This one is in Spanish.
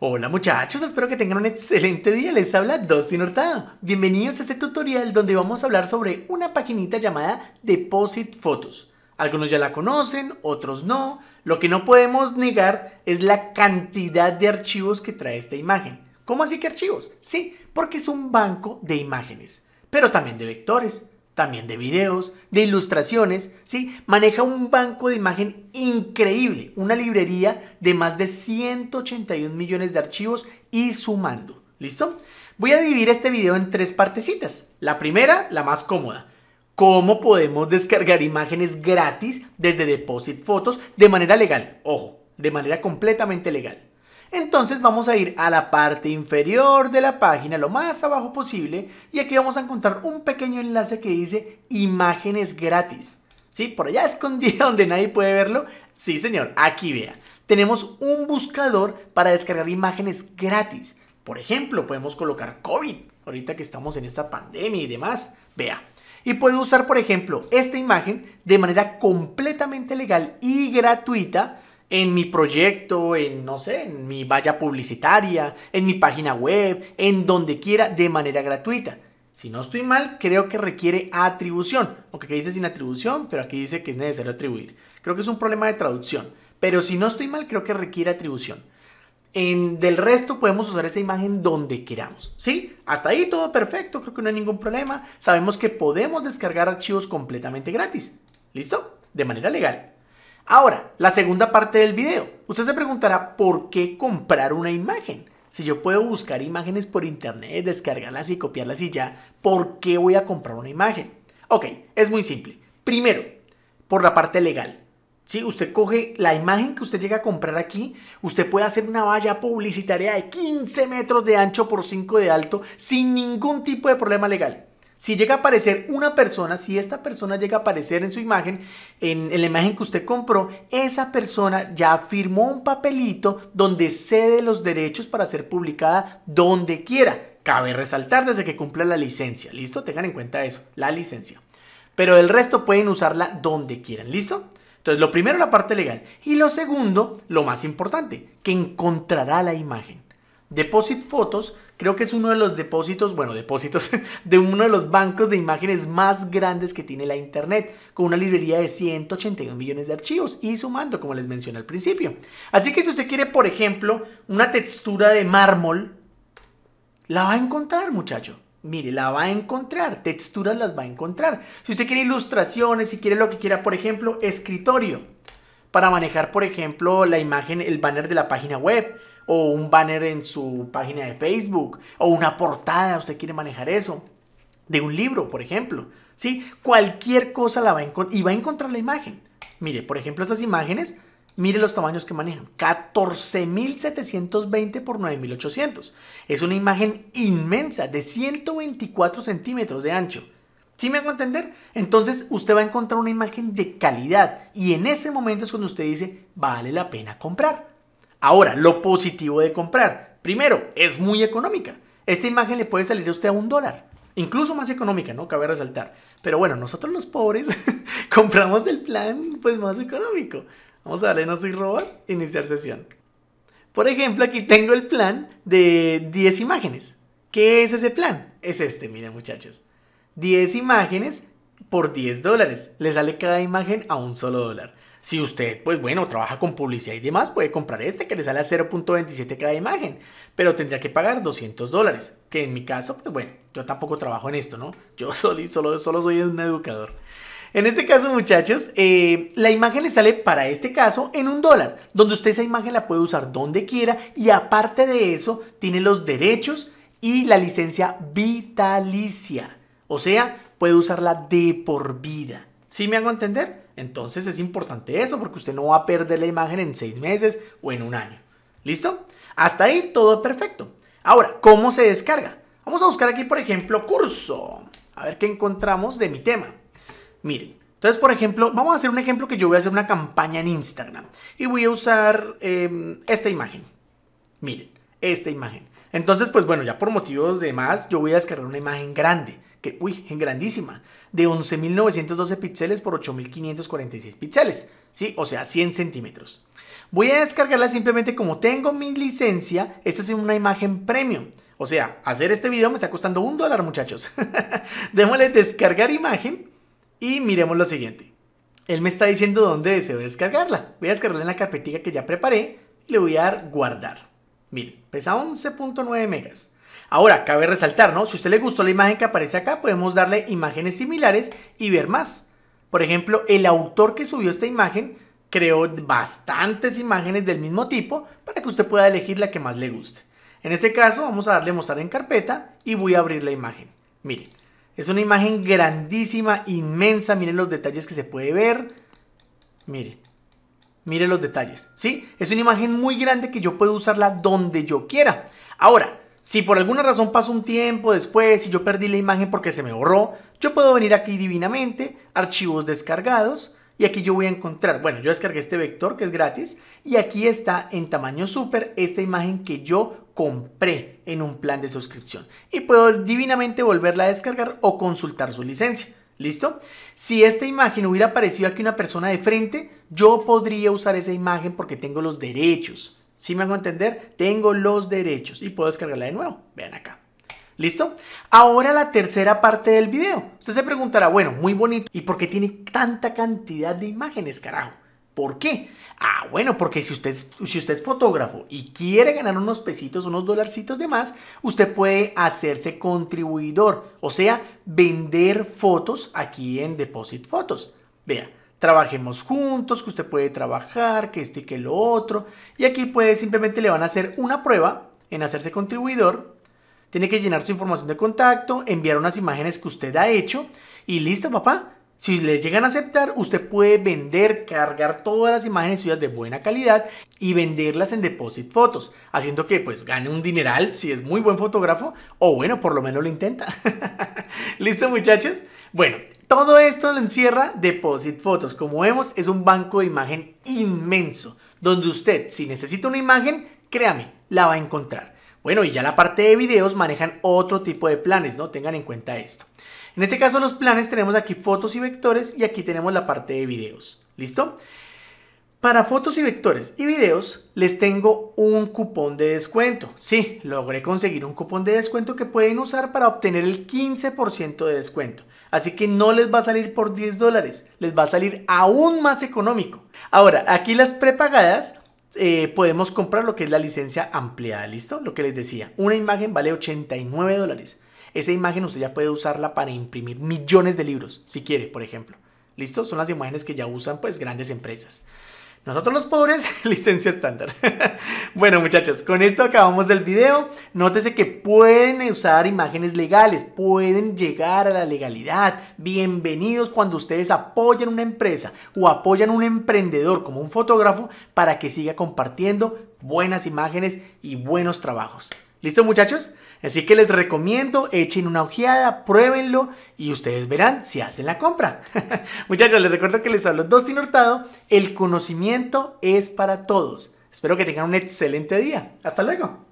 Hola muchachos, espero que tengan un excelente día. Les habla Dustin Hurtado. Bienvenidos a este tutorial donde vamos a hablar sobre una paginita llamada Deposit Photos. Algunos ya la conocen, otros no. Lo que no podemos negar es la cantidad de archivos que trae esta imagen. ¿Cómo así que archivos? Sí, porque es un banco de imágenes, pero también de vectores también de videos, de ilustraciones, ¿sí? Maneja un banco de imagen increíble, una librería de más de 181 millones de archivos y sumando, ¿listo? Voy a dividir este video en tres partecitas. La primera, la más cómoda, cómo podemos descargar imágenes gratis desde Deposit Photos de manera legal, ojo, de manera completamente legal. Entonces vamos a ir a la parte inferior de la página, lo más abajo posible, y aquí vamos a encontrar un pequeño enlace que dice imágenes gratis. ¿Sí? Por allá escondido donde nadie puede verlo. Sí, señor, aquí vea. Tenemos un buscador para descargar imágenes gratis. Por ejemplo, podemos colocar COVID, ahorita que estamos en esta pandemia y demás. Vea, y puedo usar, por ejemplo, esta imagen de manera completamente legal y gratuita en mi proyecto, en no sé, en mi valla publicitaria, en mi página web, en donde quiera, de manera gratuita. Si no estoy mal, creo que requiere atribución. Aunque aquí dice sin atribución, pero aquí dice que es necesario atribuir. Creo que es un problema de traducción. Pero si no estoy mal, creo que requiere atribución. del resto podemos usar esa imagen donde queramos. ¿Sí? Hasta ahí todo perfecto, creo que no hay ningún problema. Sabemos que podemos descargar archivos completamente gratis. ¿Listo? De manera legal. Ahora, la segunda parte del video. Usted se preguntará por qué comprar una imagen. Si yo puedo buscar imágenes por internet, descargarlas y copiarlas y ya, ¿por qué voy a comprar una imagen? Ok, es muy simple. Primero, por la parte legal. Si usted coge la imagen que usted llega a comprar aquí, usted puede hacer una valla publicitaria de 15 metros de ancho por 5 de alto sin ningún tipo de problema legal. Si llega a aparecer una persona, si esta persona llega a aparecer en su imagen, en, la imagen que usted compró, esa persona ya firmó un papelito donde cede los derechos para ser publicada donde quiera. Cabe resaltar desde que cumpla la licencia. ¿Listo? Tengan en cuenta eso, la licencia. Pero el resto pueden usarla donde quieran. ¿Listo? Entonces, lo primero, la parte legal. Y lo segundo, lo más importante, que encontrará la imagen. Deposit Photos creo que es uno de los depósitos, bueno, depósitos de uno de los bancos de imágenes más grandes que tiene la Internet, con una librería de 181 millones de archivos y sumando, como les mencioné al principio. Así que si usted quiere, por ejemplo, una textura de mármol, la va a encontrar, muchacho. Mire, la va a encontrar, texturas las va a encontrar. Si usted quiere ilustraciones, si quiere lo que quiera, por ejemplo, escritorio, para manejar, por ejemplo, la imagen, el banner de la página web, o un banner en su página de Facebook o una portada, usted quiere manejar eso, de un libro, por ejemplo. ¿Sí? Cualquier cosa la va a encontrar y va a encontrar la imagen. Mire, por ejemplo, estas imágenes, mire los tamaños que manejan. 14.720 por 9.800. Es una imagen inmensa de 124 centímetros de ancho. ¿Sí me hago entender? Entonces usted va a encontrar una imagen de calidad y en ese momento es cuando usted dice, vale la pena comprar. Ahora, lo positivo de comprar. Primero, es muy económica. Esta imagen le puede salir a usted a un dólar. Incluso más económica, ¿no? Cabe resaltar. Pero bueno, nosotros los pobres compramos el plan pues más económico. Vamos a darle no soy robar, iniciar sesión. Por ejemplo, aquí tengo el plan de 10 imágenes. ¿Qué es ese plan? Es este, miren muchachos. 10 imágenes por 10 dólares. Le sale cada imagen a un solo dólar. Si usted, pues bueno, trabaja con publicidad y demás, puede comprar este que le sale a 0.27 cada imagen, pero tendría que pagar 200 dólares, que en mi caso, pues bueno, yo tampoco trabajo en esto, ¿no? Yo solo, solo, soy un educador. En este caso, muchachos, eh, la imagen le sale para este caso en un dólar, donde usted esa imagen la puede usar donde quiera y aparte de eso, tiene los derechos y la licencia vitalicia. O sea, puede usarla de por vida. ¿Sí me hago entender? Entonces es importante eso porque usted no va a perder la imagen en seis meses o en un año. ¿Listo? Hasta ahí todo perfecto. Ahora, ¿cómo se descarga? Vamos a buscar aquí, por ejemplo, curso. A ver qué encontramos de mi tema. Miren, entonces, por ejemplo, vamos a hacer un ejemplo que yo voy a hacer una campaña en Instagram y voy a usar em, esta imagen. Miren, esta imagen. Entonces, pues bueno, ya por motivos de más, yo voy a descargar una imagen grande, que, uy, grandísima, de 11.912 píxeles por 8.546 píxeles, ¿sí? O sea, 100 centímetros. Voy a descargarla simplemente como tengo mi licencia, esta es una imagen premium. O sea, hacer este video me está costando un dólar, muchachos. Démosle descargar imagen y miremos lo siguiente. Él me está diciendo dónde deseo descargarla. Voy a descargarla en la carpetita que ya preparé y le voy a dar guardar. Miren, pesa 11.9 megas. Ahora, cabe resaltar, ¿no? Si a usted le gustó la imagen que aparece acá, podemos darle imágenes similares y ver más. Por ejemplo, el autor que subió esta imagen creó bastantes imágenes del mismo tipo para que usted pueda elegir la que más le guste. En este caso, vamos a darle mostrar en carpeta y voy a abrir la imagen. Miren, es una imagen grandísima, inmensa. Miren los detalles que se puede ver. Miren, Mire los detalles, ¿sí? Es una imagen muy grande que yo puedo usarla donde yo quiera. Ahora, si por alguna razón pasó un tiempo después y yo perdí la imagen porque se me borró, yo puedo venir aquí divinamente, archivos descargados, y aquí yo voy a encontrar, bueno, yo descargué este vector que es gratis y aquí está en tamaño super esta imagen que yo compré en un plan de suscripción y puedo divinamente volverla a descargar o consultar su licencia. ¿Listo? Si esta imagen hubiera aparecido aquí una persona de frente, yo podría usar esa imagen porque tengo los derechos. ¿Sí me hago entender? Tengo los derechos y puedo descargarla de nuevo. Vean acá. ¿Listo? Ahora la tercera parte del video. Usted se preguntará, bueno, muy bonito, ¿y por qué tiene tanta cantidad de imágenes, carajo? ¿Por qué? Ah, bueno, porque si usted, es fotógrafo y quiere ganar unos pesitos, unos dolarcitos de más, usted puede hacerse contribuidor, o sea, vender fotos aquí en Deposit Photos. Vea, trabajemos juntos, que usted puede trabajar, que esto y que lo otro. Y aquí puede simplemente le van a hacer una prueba en hacerse contribuidor. Tiene que llenar su información de contacto, enviar unas imágenes que usted ha hecho y listo, papá si le llegan a aceptar, usted puede vender, cargar todas las imágenes suyas de buena calidad y venderlas en Deposit Photos, haciendo que pues gane un dineral si es muy buen fotógrafo o bueno, por lo menos lo intenta. ¿Listo muchachos? Bueno, todo esto lo encierra Deposit Photos. Como vemos, es un banco de imagen inmenso, donde usted si necesita una imagen, créame, la va a encontrar. Bueno, y ya la parte de videos manejan otro tipo de planes, ¿no? Tengan en cuenta esto. En este caso los planes tenemos aquí fotos y vectores y aquí tenemos la parte de videos. ¿Listo? Para fotos y vectores y videos les tengo un cupón de descuento. Sí, logré conseguir un cupón de descuento que pueden usar para obtener el 15% de descuento. Así que no les va a salir por 10 dólares, les va a salir aún más económico. Ahora, aquí las prepagadas eh, podemos comprar lo que es la licencia ampliada, ¿listo? Lo que les decía, una imagen vale 89 dólares. Esa imagen usted ya puede usarla para imprimir millones de libros, si quiere, por ejemplo. ¿Listo? Son las imágenes que ya usan pues grandes empresas. Nosotros los pobres, licencia estándar. bueno muchachos, con esto acabamos el video. Nótese que pueden usar imágenes legales, pueden llegar a la legalidad. Bienvenidos cuando ustedes apoyan una empresa o apoyan un emprendedor como un fotógrafo para que siga compartiendo buenas imágenes y buenos trabajos. ¿Listo muchachos? Así que les recomiendo, echen una ojeada, pruébenlo y ustedes verán si hacen la compra. muchachos, les recuerdo que les hablo Dustin Hurtado, el conocimiento es para todos. Espero que tengan un excelente día. Hasta luego.